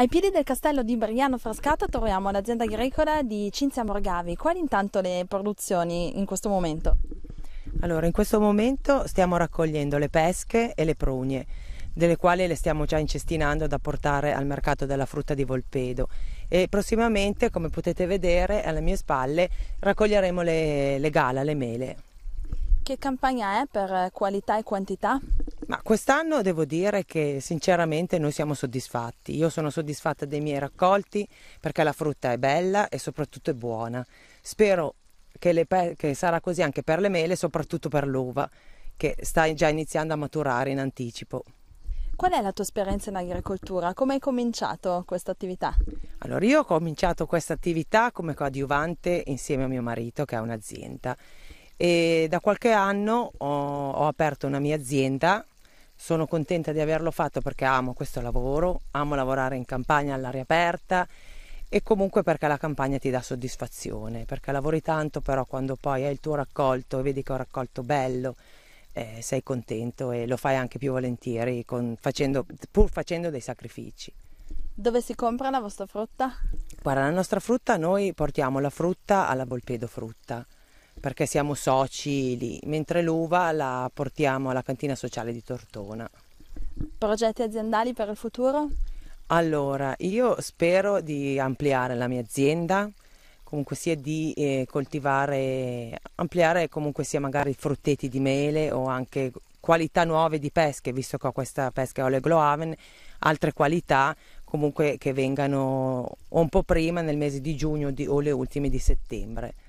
Ai piedi del castello di Brigliano Frascato troviamo l'azienda agricola di Cinzia Morgavi. Quali intanto le produzioni in questo momento? Allora, in questo momento stiamo raccogliendo le pesche e le prugne, delle quali le stiamo già incestinando da portare al mercato della frutta di Volpedo. E prossimamente, come potete vedere, alle mie spalle raccoglieremo le, le gala, le mele. Che campagna è per qualità e quantità? Ma quest'anno devo dire che sinceramente noi siamo soddisfatti. Io sono soddisfatta dei miei raccolti perché la frutta è bella e soprattutto è buona. Spero che, le, che sarà così anche per le mele, soprattutto per l'uva, che sta già iniziando a maturare in anticipo. Qual è la tua esperienza in agricoltura? Come hai cominciato questa attività? Allora, io ho cominciato questa attività come coadiuvante insieme a mio marito che ha un'azienda e da qualche anno ho, ho aperto una mia azienda sono contenta di averlo fatto perché amo questo lavoro, amo lavorare in campagna all'aria aperta e comunque perché la campagna ti dà soddisfazione, perché lavori tanto però quando poi hai il tuo raccolto e vedi che è un raccolto bello, eh, sei contento e lo fai anche più volentieri con, facendo, pur facendo dei sacrifici. Dove si compra la vostra frutta? Guarda, la nostra frutta, noi portiamo la frutta alla Volpedo Frutta perché siamo soci lì, mentre l'uva la portiamo alla cantina sociale di Tortona. Progetti aziendali per il futuro? Allora, io spero di ampliare la mia azienda, comunque sia di eh, coltivare, ampliare comunque sia magari frutteti di mele o anche qualità nuove di pesche, visto che ho questa pesca Ole Gloaven, altre qualità comunque che vengano un po' prima nel mese di giugno di, o le ultime di settembre.